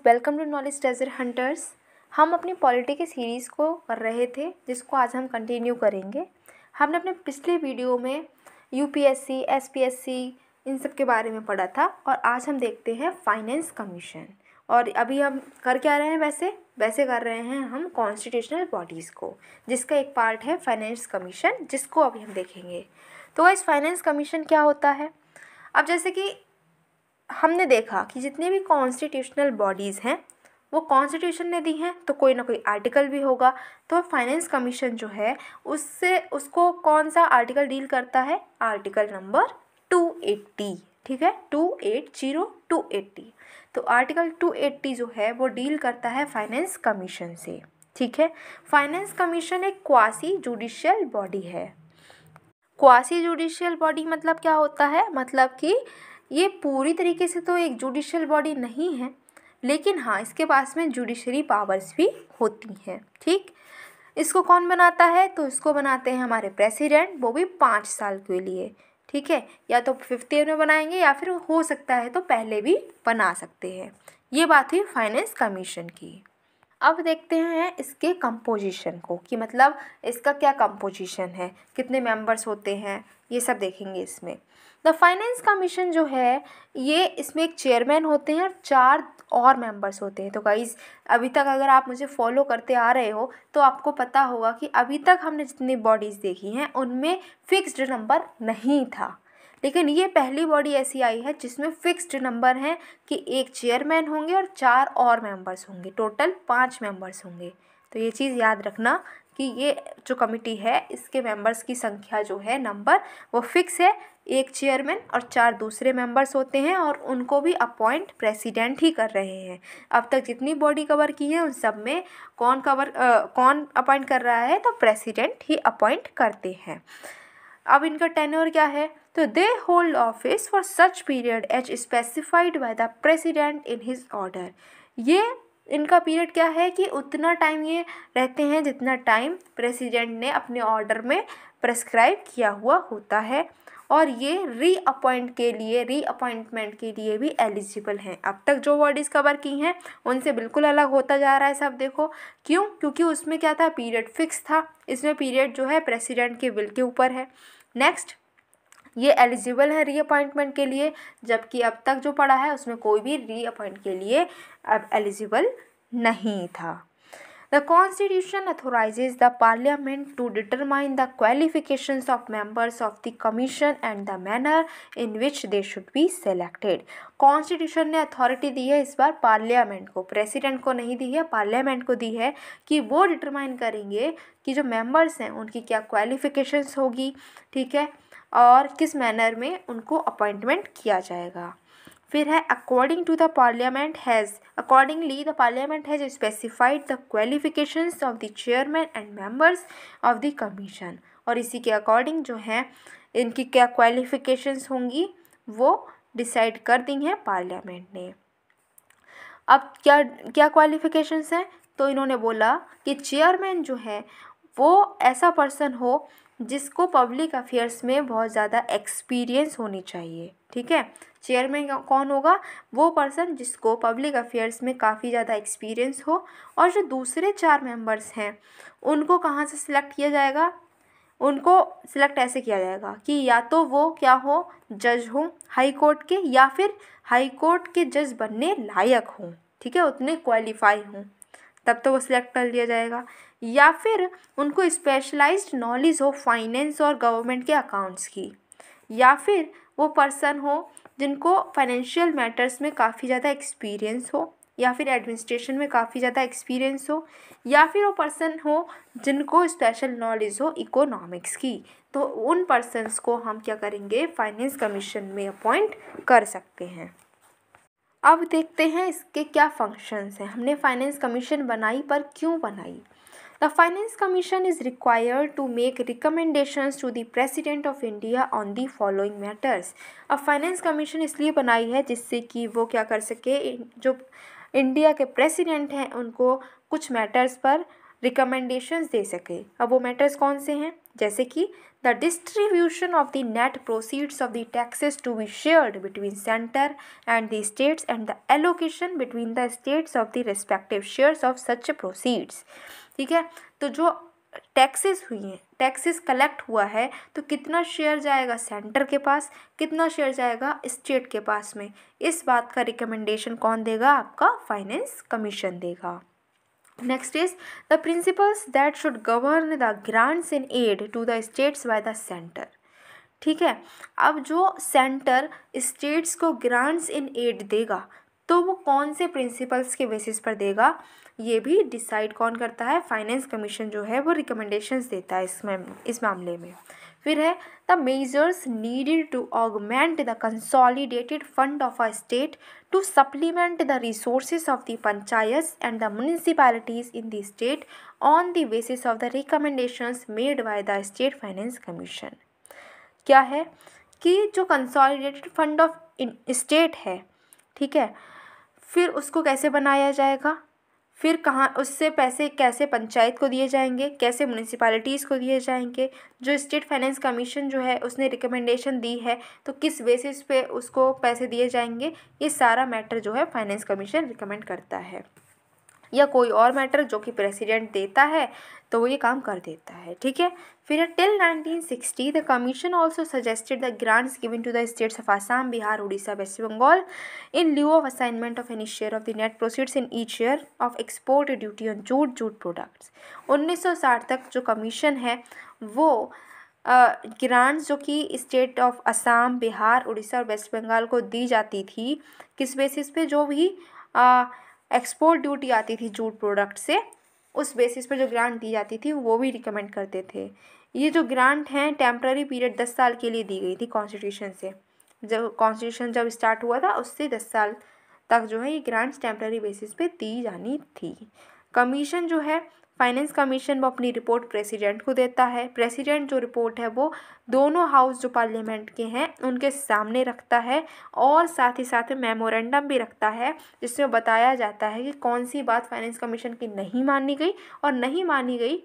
Students welcome to knowledge treasure hunters हम अपनी polity के सीरीज़ को कर रहे थे जिसको आज हम कंटिन्यू करेंगे हमने अपने पिछले वीडियो में यूपीएससी एसपीएससी इन सब के बारे में पढ़ा था और आज हम देखते हैं फाइनेंस कमीशन और अभी हम कर क्या रहे हैं वैसे वैसे कर रहे हैं हम कॉन्स्टिट्यूशनल बॉडीज़ को जिसका एक पार्ट है फाइनेंस कमीशन जिसको अभी हम देखेंगे तो इस फाइनेंस कमीशन क्या होता है अब जैसे कि हमने देखा कि जितने भी कॉन्स्टिट्यूशनल बॉडीज़ हैं वो कॉन्स्टिट्यूशन ने दी हैं तो कोई ना कोई आर्टिकल भी होगा तो फाइनेंस कमीशन जो है उससे उसको कौन सा आर्टिकल डील करता है आर्टिकल नंबर टू एट्टी ठीक है two eight zero two eighty तो आर्टिकल टू एट्टी जो है वो डील करता है फाइनेंस कमीशन से ठीक है फाइनेंस कमीशन एक क्वासी जुडिशियल बॉडी है क्वासी जुडिशियल बॉडी मतलब क्या होता है मतलब कि ये पूरी तरीके से तो एक जुडिशल बॉडी नहीं है लेकिन हाँ इसके पास में जुडिशरी पावर्स भी होती हैं ठीक इसको कौन बनाता है तो इसको बनाते हैं हमारे प्रेसिडेंट वो भी पाँच साल के लिए ठीक है या तो फिफ्थ ईयर में बनाएंगे या फिर हो सकता है तो पहले भी बना सकते हैं ये बात हुई फाइनेंस कमीशन की अब देखते हैं इसके कंपोजिशन को कि मतलब इसका क्या कंपोजिशन है कितने मेंबर्स होते हैं ये सब देखेंगे इसमें द फाइनेंस कमीशन जो है ये इसमें एक चेयरमैन होते हैं और चार और मेंबर्स होते हैं तो गाइज अभी तक अगर आप मुझे फॉलो करते आ रहे हो तो आपको पता होगा कि अभी तक हमने जितनी बॉडीज़ देखी हैं उनमें फिक्स्ड नंबर नहीं था लेकिन ये पहली बॉडी ऐसी आई है जिसमें फिक्स्ड नंबर हैं कि एक चेयरमैन होंगे और चार और मेंबर्स होंगे टोटल पाँच मेंबर्स होंगे तो ये चीज़ याद रखना कि ये जो कमिटी है इसके मेंबर्स की संख्या जो है नंबर वो फिक्स है एक चेयरमैन और चार दूसरे मेंबर्स होते हैं और उनको भी अपॉइंट प्रेसिडेंट ही कर रहे हैं अब तक जितनी बॉडी कवर की है उन सब में कौन कवर आ, कौन अपॉइंट कर रहा है तो प्रेसिडेंट ही अपॉइंट करते हैं अब इनका टेन्योर क्या है तो they hold office for such period as specified by the president in his order ये इनका पीरियड क्या है कि उतना टाइम ये रहते हैं जितना टाइम प्रेसिडेंट ने अपने ऑर्डर में प्रेस्क्राइब किया हुआ होता है और ये रीअपॉइंट के लिए रीअपॉइंटमेंट के लिए भी एलिजिबल हैं अब तक जो बॉडीज़ कवर की हैं उनसे बिल्कुल अलग होता जा रहा है सब देखो क्यों क्योंकि उसमें क्या था पीरियड फिक्स था इसमें पीरियड जो है प्रेसिडेंट के विल के ऊपर है नेक्स्ट ये एलिजिबल है री अपॉइंटमेंट के लिए जबकि अब तक जो पड़ा है उसमें कोई भी री अपॉइंट के लिए अब एलिजिबल नहीं था the constitution authorises the parliament to determine the qualification of members of the commission and the manner in which they should be selected constitution ने अथॉरिटी दी है इस बार पार्लियामेंट को प्रेसिडेंट को नहीं दी है पार्लियामेंट को दी है कि वो डिटरमाइन करेंगे कि जो मेम्बर्स हैं उनकी क्या क्वालिफिकेशंस होगी ठीक है और किस मैनर में उनको अपॉइंटमेंट किया जाएगा फिर है according to the parliament has accordingly the parliament has specified the qualifications of the chairman and members of the commission और इसी के अकॉर्डिंग जो है इनकी क्या क्वालिफिकेशंस होंगी वो डिसाइड कर दी हैं पार्लियामेंट ने अब क्या क्या क्वालिफिकेशंस हैं तो इन्होंने बोला कि चेयरमैन जो है वो ऐसा पर्सन हो जिसको पब्लिक अफेयर्स में बहुत ज़्यादा एक्सपीरियंस होनी चाहिए ठीक है चेयरमैन कौन होगा वो पर्सन जिसको पब्लिक अफेयर्स में काफ़ी ज़्यादा एक्सपीरियंस हो और जो दूसरे चार मेंबर्स हैं उनको कहाँ से सिलेक्ट किया जाएगा उनको सिलेक्ट ऐसे किया जाएगा कि या तो वो क्या हो जज हों हाई कोर्ट के या फिर हाई कोर्ट के जज बनने लायक हों ठीक है उतने क्वालिफाई हों तब तो वो सिलेक्ट कर लिया जाएगा या फिर उनको स्पेशलाइज्ड नॉलेज हो फाइनेंस और गवर्नमेंट के अकाउंट्स की या फिर वो पर्सन हो जिनको फाइनेंशियल मैटर्स में काफ़ी ज़्यादा एक्सपीरियंस हो या फिर एडमिनिस्ट्रेशन में काफ़ी ज़्यादा एक्सपीरियंस हो या फिर वो पर्सन हो जिनको स्पेशल नॉलेज हो इकोनॉमिक्स की तो उन पर्सनस को हम क्या करेंगे फाइनेंस कमीशन में अपॉइंट कर सकते हैं अब देखते हैं इसके क्या फंक्शंस हैं हमने फाइनेंस कमीशन बनाई पर क्यों बनाई the finance commission is required to make recommendations to the president of India on the following matters अब फाइनेंस कमीशन इसलिए बनाई है जिससे कि वो क्या कर सके जो इंडिया के प्रेसिडेंट हैं उनको कुछ मैटर्स पर रिकमेंडेशंस दे सके अब वो मैटर्स कौन से हैं जैसे कि the distribution of the net proceeds of the taxes to be shared between center and the states and the allocation between the states of the respective shares of such proceeds ठीक है तो जो taxes हुई हैं taxes collect हुआ है तो कितना शेयर जाएगा सेंटर के पास कितना शेयर जाएगा स्टेट के पास में इस बात का रिकमेंडेशन कौन देगा आपका फाइनेंस कमीशन देगा Next is the principles that should govern the grants in aid to the states by the center. ठीक है अब जो सेंटर स्टेट्स को ग्रांट्स इन एड देगा तो वो कौन से प्रिंसिपल्स के बेसिस पर देगा ये भी डिसाइड कौन करता है फाइनेंस कमीशन जो है वो रिकमेंडेशंस देता है इसमें इस मामले में फिर है the measures needed to augment the consolidated fund of a state to supplement the resources of the panchayat and the municipalities in the state on the basis of the recommendation made by the state finance commission क्या है कि जो consolidated fund of state है ठीक है फिर उसको कैसे बनाया जाएगा फिर कहाँ उससे पैसे कैसे पंचायत को दिए जाएंगे कैसे म्यूनसिपालिटीज़ को दिए जाएंगे जो स्टेट फाइनेंस कमीशन जो है उसने रिकमेंडेशन दी है तो किस बेसिस पे उसको पैसे दिए जाएंगे ये सारा मैटर जो है फाइनेंस कमीशन रिकमेंड करता है या कोई और मैटर जो कि प्रेसिडेंट देता है तो वो ये काम कर देता है ठीक है फिर till 1960 the commission also suggested the grants given to the states of Assam Bihar Orissa West Bengal in lieu of assignment of any share of the net proceeds in each year of export duty on jute jute products 1960 तक जो commission है वो grants uh, जो कि state of Assam Bihar Orissa और वेस्ट बंगाल को दी जाती थी किस बेसिस पे जो भी uh, एक्सपोर्ट ड्यूटी आती थी जूट प्रोडक्ट से उस बेसिस पर जो ग्रांट दी जाती थी वो भी रिकमेंड करते थे ये जो ग्रांट हैं टेम्प्ररी पीरियड दस साल के लिए दी गई थी कॉन्स्टिट्यूशन से जब कॉन्स्टिट्यूशन जब स्टार्ट हुआ था उससे दस साल तक जो है ये ग्रांट्स टेम्प्ररी बेसिस पे दी जानी थी कमीशन जो है फाइनेंस कमीशन वो अपनी रिपोर्ट प्रेसिडेंट को देता है प्रेसिडेंट जो रिपोर्ट है वो दोनों हाउस जो पार्लियामेंट के हैं उनके सामने रखता है और साथ ही साथ मेमोरेंडम भी रखता है जिसमें बताया जाता है कि कौन सी बात फाइनेंस कमीशन की नहीं मानी गई और नहीं मानी गई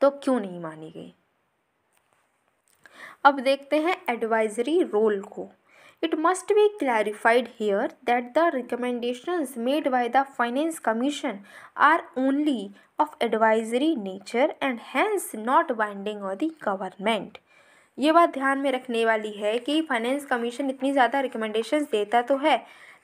तो क्यों नहीं मानी गई अब देखते हैं एडवाइजरी रोल को It must be clarified here that the recommendations made by the Finance Commission are only of advisory nature and hence not binding on the government. ये बात ध्यान में रखने वाली है कि फाइनेंस कमीशन इतनी ज़्यादा रिकमेंडेशंस देता तो है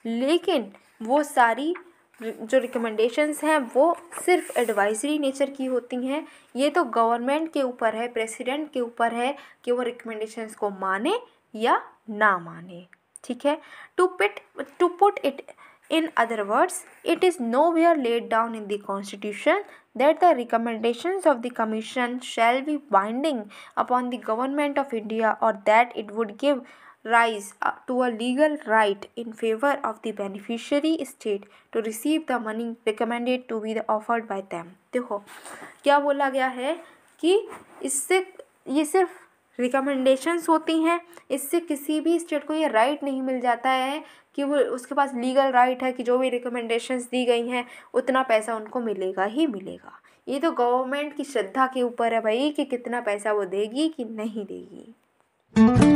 लेकिन वो सारी जो रिकमेंडेशंस हैं वो सिर्फ एडवाइजरी नेचर की होती हैं ये तो गवर्नमेंट के ऊपर है प्रेसिडेंट के ऊपर है कि वो रिकमेंडेशंस को माने या ना माने ठीक है to pit to put it in other words it is nowhere are laid down in the constitution that the recommendation of the commission shall be binding upon the government of India और that it would give rise to a legal right in favour of the beneficiary state to receive the money recommended to be offered by them देखो क्या बोला गया है कि इससे ये सिर्फ रिकमेंडेशंस होती हैं इससे किसी भी स्टेट को ये राइट नहीं मिल जाता है कि वो उसके पास लीगल राइट है कि जो भी रिकमेंडेशंस दी गई हैं उतना पैसा उनको मिलेगा ही मिलेगा ये तो गवर्नमेंट की श्रद्धा के ऊपर है भाई कि कितना पैसा वो देगी कि नहीं देगी